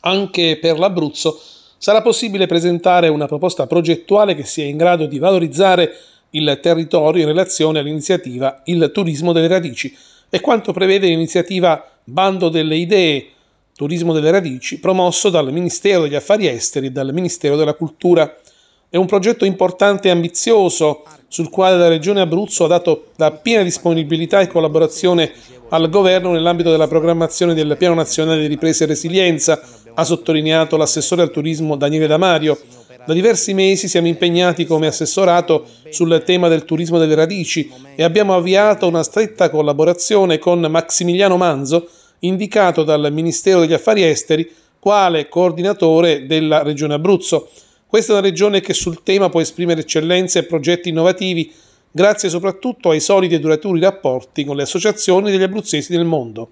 Anche per l'Abruzzo sarà possibile presentare una proposta progettuale che sia in grado di valorizzare il territorio in relazione all'iniziativa Il turismo delle radici e quanto prevede l'iniziativa Bando delle idee Turismo delle radici promosso dal Ministero degli Affari Esteri e dal Ministero della Cultura. È un progetto importante e ambizioso sul quale la Regione Abruzzo ha dato la piena disponibilità e collaborazione al Governo nell'ambito della programmazione del Piano Nazionale di Ripresa e Resilienza ha sottolineato l'assessore al turismo Daniele Damario. Da diversi mesi siamo impegnati come assessorato sul tema del turismo delle radici e abbiamo avviato una stretta collaborazione con Maximiliano Manzo, indicato dal Ministero degli Affari Esteri quale coordinatore della Regione Abruzzo. Questa è una regione che sul tema può esprimere eccellenze e progetti innovativi grazie soprattutto ai solidi e duraturi rapporti con le associazioni degli abruzzesi del mondo.